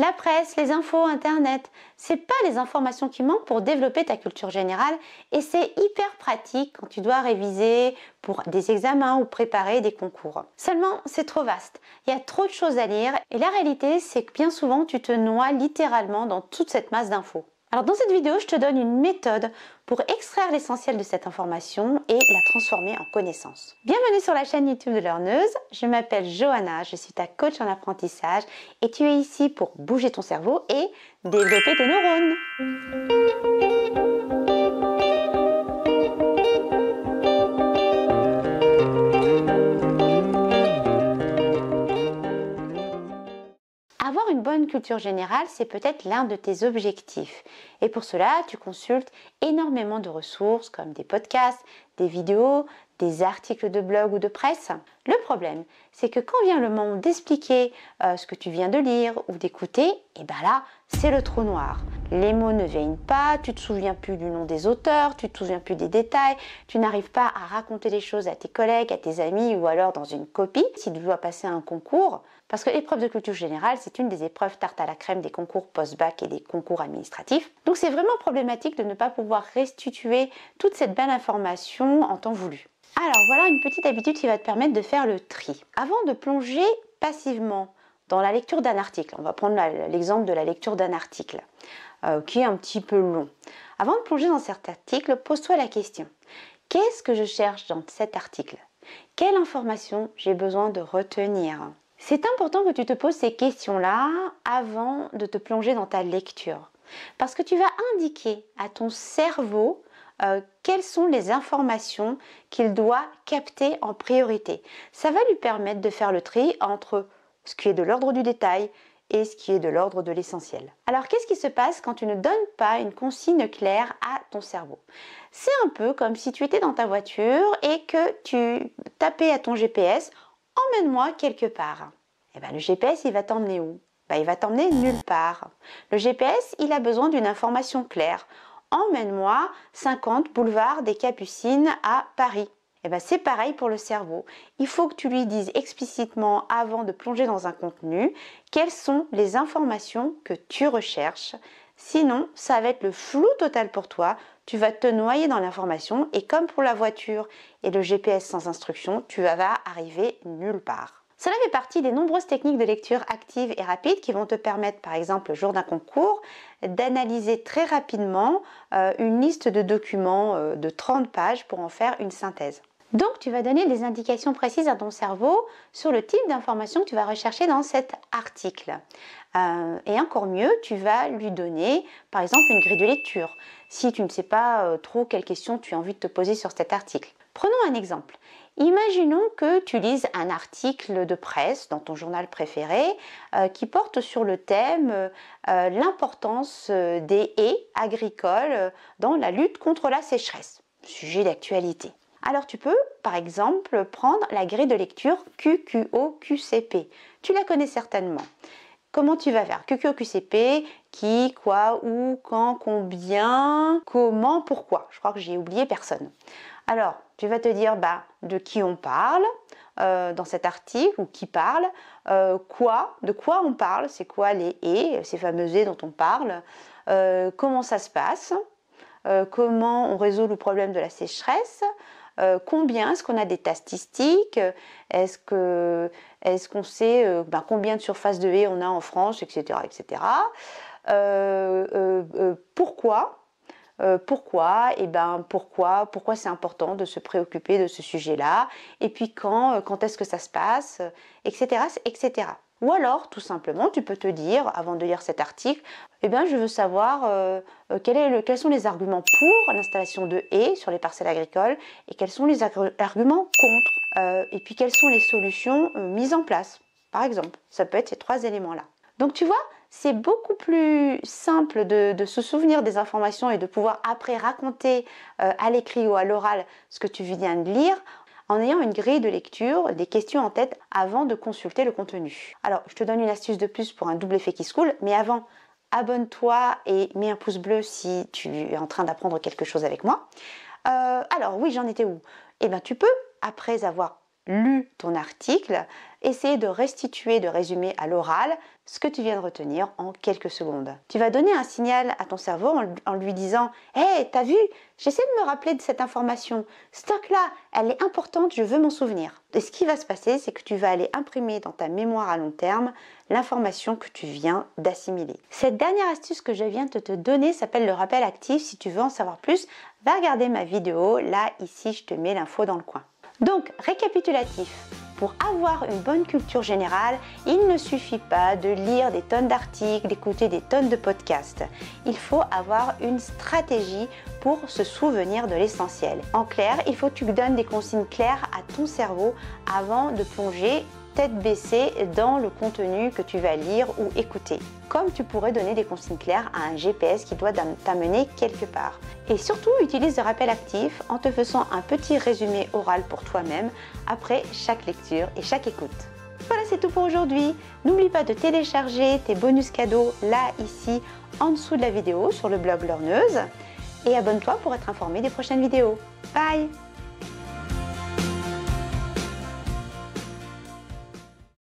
La presse, les infos, internet, c'est pas les informations qui manquent pour développer ta culture générale et c'est hyper pratique quand tu dois réviser pour des examens ou préparer des concours. Seulement, c'est trop vaste. Il y a trop de choses à lire et la réalité, c'est que bien souvent, tu te noies littéralement dans toute cette masse d'infos. Alors dans cette vidéo, je te donne une méthode pour extraire l'essentiel de cette information et la transformer en connaissance. Bienvenue sur la chaîne YouTube de Learneuse, je m'appelle Johanna, je suis ta coach en apprentissage et tu es ici pour bouger ton cerveau et développer tes neurones. culture générale, c'est peut-être l'un de tes objectifs. Et pour cela, tu consultes énormément de ressources comme des podcasts, des vidéos, des articles de blog ou de presse. Le problème, c'est que quand vient le moment d'expliquer euh, ce que tu viens de lire ou d'écouter, et eh bien là, c'est le trou noir les mots ne veillent pas, tu te souviens plus du nom des auteurs, tu te souviens plus des détails, tu n'arrives pas à raconter les choses à tes collègues, à tes amis ou alors dans une copie si tu dois passer un concours. Parce que l'épreuve de culture générale, c'est une des épreuves tarte à la crème des concours post-bac et des concours administratifs. Donc c'est vraiment problématique de ne pas pouvoir restituer toute cette belle information en temps voulu. Alors voilà une petite habitude qui va te permettre de faire le tri. Avant de plonger passivement dans la lecture d'un article. On va prendre l'exemple de la lecture d'un article euh, qui est un petit peu long. Avant de plonger dans cet article, pose-toi la question. Qu'est-ce que je cherche dans cet article Quelle information j'ai besoin de retenir C'est important que tu te poses ces questions-là avant de te plonger dans ta lecture. Parce que tu vas indiquer à ton cerveau euh, quelles sont les informations qu'il doit capter en priorité. Ça va lui permettre de faire le tri entre ce qui est de l'ordre du détail et ce qui est de l'ordre de l'essentiel. Alors qu'est-ce qui se passe quand tu ne donnes pas une consigne claire à ton cerveau C'est un peu comme si tu étais dans ta voiture et que tu tapais à ton GPS Emmène-moi quelque part. Eh bien le GPS, il va t'emmener où ben, Il va t'emmener nulle part. Le GPS, il a besoin d'une information claire. Emmène-moi 50 boulevard des Capucines à Paris. Eh ben, c'est pareil pour le cerveau. Il faut que tu lui dises explicitement avant de plonger dans un contenu quelles sont les informations que tu recherches. Sinon, ça va être le flou total pour toi. Tu vas te noyer dans l'information et comme pour la voiture et le GPS sans instruction, tu vas arriver nulle part. Cela fait partie des nombreuses techniques de lecture active et rapide qui vont te permettre, par exemple, le jour d'un concours, d'analyser très rapidement euh, une liste de documents euh, de 30 pages pour en faire une synthèse. Donc, tu vas donner des indications précises à ton cerveau sur le type d'information que tu vas rechercher dans cet article. Euh, et encore mieux, tu vas lui donner, par exemple, une grille de lecture, si tu ne sais pas euh, trop quelles questions tu as envie de te poser sur cet article. Prenons un exemple. Imaginons que tu lises un article de presse dans ton journal préféré euh, qui porte sur le thème l'importance des haies agricoles dans la lutte contre la sécheresse, sujet d'actualité. Alors tu peux, par exemple, prendre la grille de lecture QQOQCP. Tu la connais certainement. Comment tu vas faire QQOQCP, qui, quoi, où, quand, combien, comment, pourquoi. Je crois que j'ai oublié personne. Alors, tu vas te dire bah, de qui on parle euh, dans cet article ou qui parle, euh, quoi, de quoi on parle, c'est quoi les et, ces fameuses « et dont on parle, euh, comment ça se passe, comment on résout le problème de la sécheresse, euh, combien Est-ce qu'on a des statistiques Est-ce qu'on sait euh, ben, combien de surfaces de haies on a en France, etc. Euh, pourquoi pourquoi et eh ben pourquoi pourquoi c'est important de se préoccuper de ce sujet là et puis quand quand est-ce que ça se passe etc etc ou alors, tout simplement, tu peux te dire, avant de lire cet article, eh bien, je veux savoir euh, euh, quels sont les arguments pour l'installation de haies sur les parcelles agricoles et quels sont les arguments contre. Euh, et puis, quelles sont les solutions mises en place, par exemple. Ça peut être ces trois éléments-là. Donc, tu vois, c'est beaucoup plus simple de, se souvenir des informations et de pouvoir après raconter à l'écrit ou à l'oral ce que tu viens de lire en ayant une grille de lecture, des questions en tête avant de consulter le contenu. Alors, je te donne une astuce de plus pour un double effet qui se coule, mais avant, abonne-toi et mets un pouce bleu si tu es en train d'apprendre quelque chose avec moi. Euh, alors oui, j'en étais où Eh bien, tu peux, après avoir Lue ton article, essaye de restituer, de résumer à l'oral ce que tu viens de retenir en quelques secondes. Tu vas donner un signal à ton cerveau en, lui disant Hé, t'as vu J'essaie de me rappeler de cette information. Stock-là, elle est importante, je veux m'en souvenir. Et ce qui va se passer, c'est que tu vas aller imprimer dans ta mémoire à long terme l'information que tu viens d'assimiler. Cette dernière astuce que je viens de te donner s'appelle le rappel actif. Si tu veux en savoir plus, va regarder ma vidéo. Là, ici, je te mets l'info dans le coin. Donc, récapitulatif. Pour avoir une bonne culture générale, il ne suffit pas de lire des tonnes d'articles, d'écouter des tonnes de podcasts. Il faut avoir une stratégie pour se souvenir de l'essentiel. En clair, il faut que tu donnes des consignes claires à ton cerveau avant de plonger tête baissée dans le contenu que tu vas lire ou écouter, comme tu pourrais donner des consignes claires à un GPS qui doit t'amener quelque part. Et surtout, utilise le rappel actif en te faisant un petit résumé oral pour toi-même après chaque lecture et chaque écoute. Voilà, c'est tout pour aujourd'hui. N'oublie pas de télécharger tes bonus cadeaux là, ici, en dessous de la vidéo sur le blog LearnEuse. Et abonne-toi pour être informé des prochaines vidéos. Bye